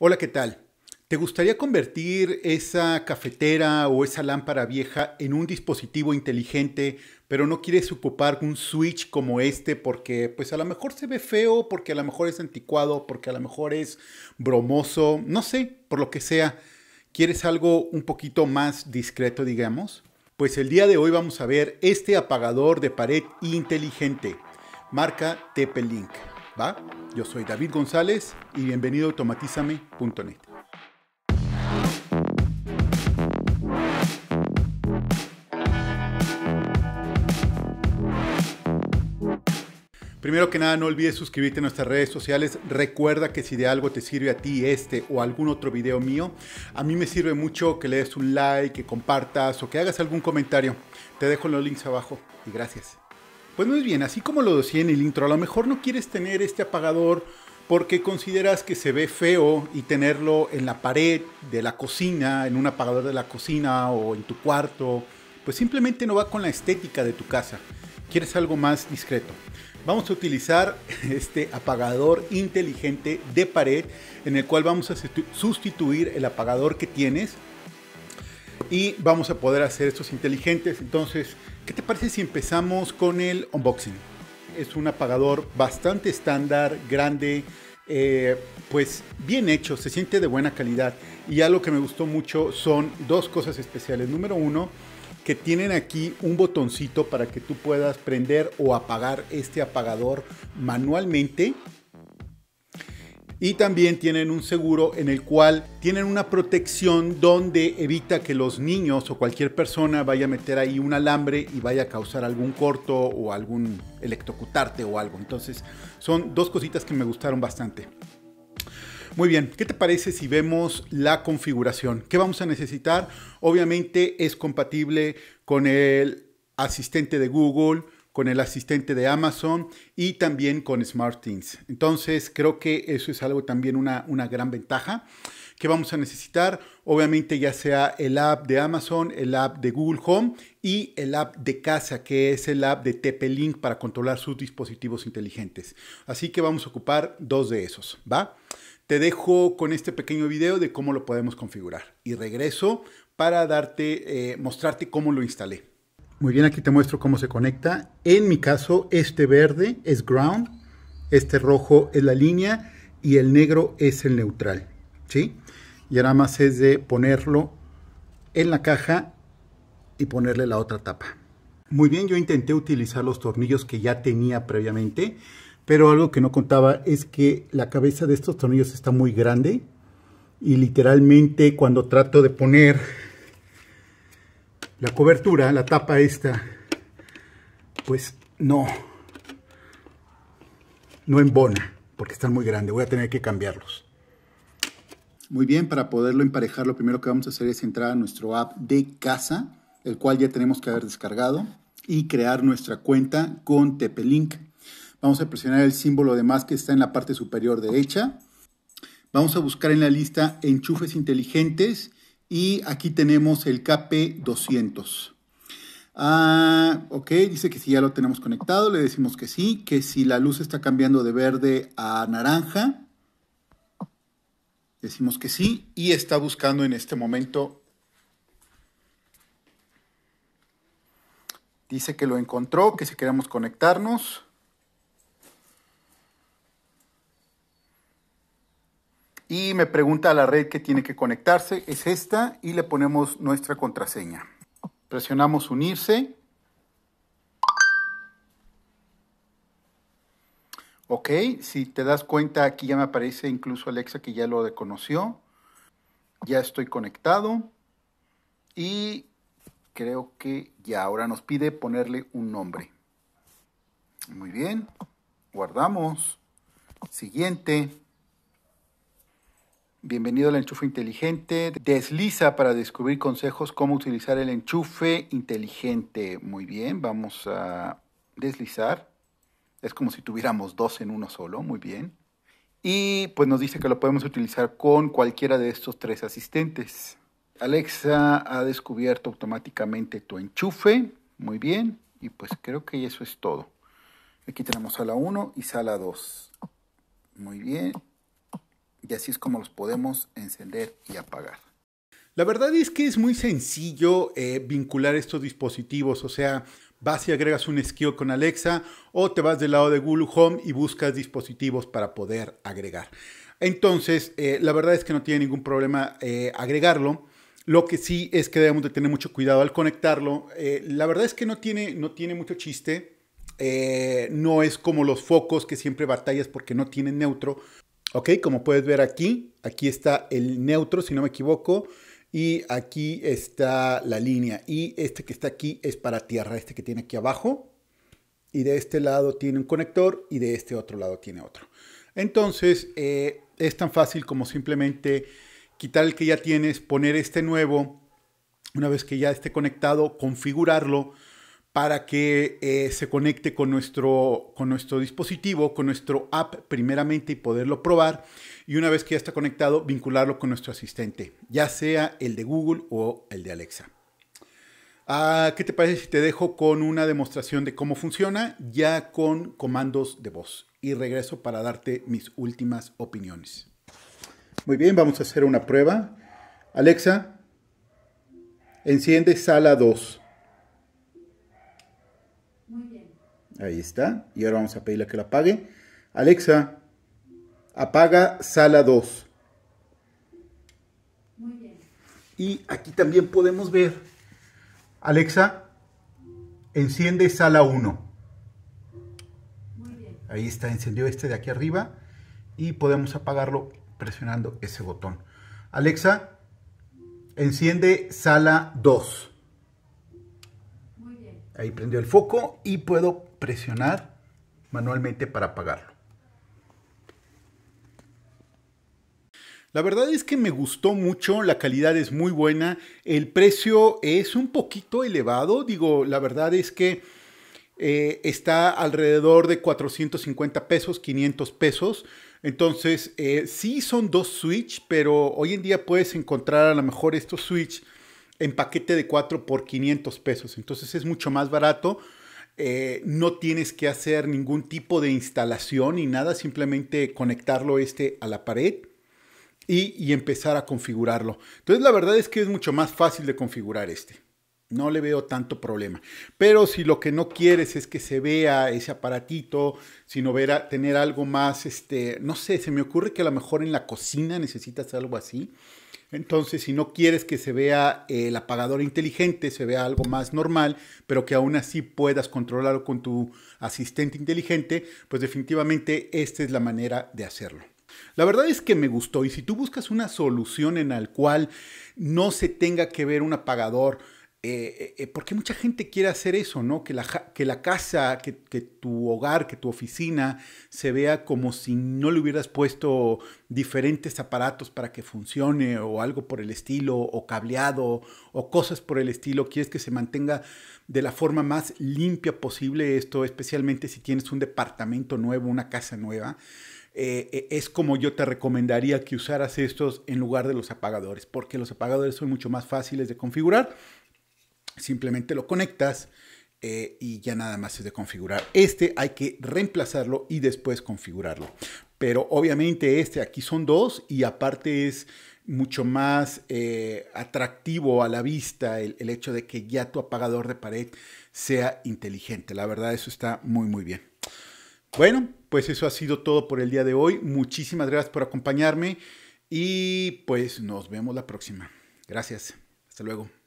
Hola, ¿qué tal? ¿Te gustaría convertir esa cafetera o esa lámpara vieja en un dispositivo inteligente, pero no quieres ocupar un switch como este porque pues a lo mejor se ve feo, porque a lo mejor es anticuado, porque a lo mejor es bromoso, no sé, por lo que sea? ¿Quieres algo un poquito más discreto, digamos? Pues el día de hoy vamos a ver este apagador de pared inteligente, marca TP-Link. Yo soy David González y bienvenido a automatízame.net. Primero que nada, no olvides suscribirte a nuestras redes sociales. Recuerda que si de algo te sirve a ti este o algún otro video mío, a mí me sirve mucho que le des un like, que compartas o que hagas algún comentario. Te dejo los links abajo y gracias. Pues muy bien, así como lo decía en el intro, a lo mejor no quieres tener este apagador porque consideras que se ve feo y tenerlo en la pared de la cocina, en un apagador de la cocina o en tu cuarto, pues simplemente no va con la estética de tu casa. Quieres algo más discreto. Vamos a utilizar este apagador inteligente de pared en el cual vamos a sustituir el apagador que tienes y vamos a poder hacer estos inteligentes. Entonces, ¿qué te parece si empezamos con el unboxing? Es un apagador bastante estándar, grande, eh, pues bien hecho, se siente de buena calidad. Y algo que me gustó mucho son dos cosas especiales. Número uno, que tienen aquí un botoncito para que tú puedas prender o apagar este apagador manualmente y también tienen un seguro en el cual tienen una protección donde evita que los niños o cualquier persona vaya a meter ahí un alambre y vaya a causar algún corto o algún electrocutarte o algo. Entonces son dos cositas que me gustaron bastante. Muy bien, ¿qué te parece si vemos la configuración? ¿Qué vamos a necesitar? Obviamente es compatible con el asistente de Google, con el asistente de Amazon y también con SmartThings. Entonces creo que eso es algo también una, una gran ventaja que vamos a necesitar. Obviamente ya sea el app de Amazon, el app de Google Home y el app de casa, que es el app de TP-Link para controlar sus dispositivos inteligentes. Así que vamos a ocupar dos de esos, ¿va? Te dejo con este pequeño video de cómo lo podemos configurar y regreso para darte, eh, mostrarte cómo lo instalé. Muy bien, aquí te muestro cómo se conecta. En mi caso, este verde es ground, este rojo es la línea y el negro es el neutral. ¿sí? Y nada más es de ponerlo en la caja y ponerle la otra tapa. Muy bien, yo intenté utilizar los tornillos que ya tenía previamente, pero algo que no contaba es que la cabeza de estos tornillos está muy grande y literalmente cuando trato de poner la cobertura, la tapa esta, pues no, no embona, porque están muy grandes, voy a tener que cambiarlos. Muy bien, para poderlo emparejar, lo primero que vamos a hacer es entrar a nuestro app de casa, el cual ya tenemos que haber descargado, y crear nuestra cuenta con TP-Link. Vamos a presionar el símbolo de más que está en la parte superior derecha. Vamos a buscar en la lista enchufes inteligentes y aquí tenemos el KP200. Ah, ok, dice que si ya lo tenemos conectado, le decimos que sí, que si la luz está cambiando de verde a naranja, decimos que sí, y está buscando en este momento. Dice que lo encontró, que si queremos conectarnos. y me pregunta a la red que tiene que conectarse, es esta, y le ponemos nuestra contraseña. Presionamos unirse. Ok, si te das cuenta, aquí ya me aparece incluso Alexa que ya lo reconoció. Ya estoy conectado. Y creo que ya ahora nos pide ponerle un nombre. Muy bien. Guardamos. Siguiente. Bienvenido al enchufe inteligente. Desliza para descubrir consejos cómo utilizar el enchufe inteligente. Muy bien, vamos a deslizar. Es como si tuviéramos dos en uno solo, muy bien. Y pues nos dice que lo podemos utilizar con cualquiera de estos tres asistentes. Alexa ha descubierto automáticamente tu enchufe. Muy bien. Y pues creo que eso es todo. Aquí tenemos sala 1 y sala 2. Muy bien y así es como los podemos encender y apagar. La verdad es que es muy sencillo eh, vincular estos dispositivos, o sea, vas y agregas un skill con Alexa o te vas del lado de Google Home y buscas dispositivos para poder agregar. Entonces, eh, la verdad es que no tiene ningún problema eh, agregarlo. Lo que sí es que debemos de tener mucho cuidado al conectarlo. la verdad es que no tiene, no tiene mucho chiste. no es como los focos que siempre batallas porque no tienen neutro. Ok, como puedes ver aquí, aquí está el neutro, si no me equivoco, y aquí está la línea. Y este que está aquí es para tierra, este que tiene aquí abajo. Y de este lado tiene un conector y de este otro lado tiene otro. Entonces, eh, es tan fácil como simplemente quitar el que ya tienes, poner este nuevo, una vez que ya esté conectado, configurarlo para que eh, se conecte con nuestro, con nuestro dispositivo, con nuestro app primeramente y poderlo probar. Y una vez que ya está conectado, vincularlo con nuestro asistente, ya sea el de Google o el de Alexa. Ah, ¿Qué te parece si te dejo con una demostración de cómo funciona ya con comandos de voz? Y regreso para darte mis últimas opiniones. Muy bien, vamos a hacer una prueba. Alexa, enciende sala 2. Ahí está. Y ahora vamos a pedirle que la apague. Alexa, apaga sala 2. Muy bien. Y aquí también podemos ver. Alexa, enciende sala 1. Muy bien. Ahí está, encendió este de aquí arriba. Y podemos apagarlo presionando ese botón. Alexa, enciende sala 2. Muy bien. Ahí prendió el foco y puedo presionar manualmente para apagarlo. La verdad es que me gustó mucho, la calidad es muy buena, el precio es un poquito elevado, digo, la verdad es que eh, está alrededor de 450 pesos, 500 pesos. Entonces, si eh, sí son dos Switch, pero hoy en día puedes encontrar a lo mejor estos Switch en paquete de 4 por 500 pesos. Entonces es mucho más barato. Eh, no tienes que hacer ningún tipo de instalación ni nada, simplemente conectarlo este a la pared y, empezar a configurarlo. Entonces la verdad es que es mucho más fácil de configurar este. No le veo tanto problema. Pero si lo que no quieres es que se vea ese aparatito, sino ver tener algo más, este, no sé, se me ocurre que a lo mejor en la cocina necesitas algo así. Entonces, si no quieres que se vea eh, el apagador inteligente, se vea algo más normal, pero que aún así puedas controlarlo con tu asistente inteligente, pues definitivamente esta es la manera de hacerlo. La verdad es que me gustó y si tú buscas una solución en la cual no se tenga que ver un apagador, eh, eh, porque mucha gente quiere hacer eso, ¿no? Que la, que la casa, que, tu hogar, que tu oficina se vea como si no le hubieras puesto diferentes aparatos para que funcione o algo por el estilo, o cableado, o cosas por el estilo. Quieres que se mantenga de la forma más limpia posible esto, especialmente si tienes un departamento nuevo, una casa nueva. Eh, es como yo te recomendaría que usaras estos en lugar de los apagadores, porque los apagadores son mucho más fáciles de configurar Simplemente lo conectas eh, y ya nada más es de configurar. Este hay que reemplazarlo y después configurarlo. Pero obviamente este aquí son dos y aparte es mucho más eh, atractivo a la vista el hecho de que ya tu apagador de pared sea inteligente. La verdad eso está muy muy bien. Bueno, pues eso ha sido todo por el día de hoy. Muchísimas gracias por acompañarme y pues nos vemos la próxima. Gracias. Hasta luego.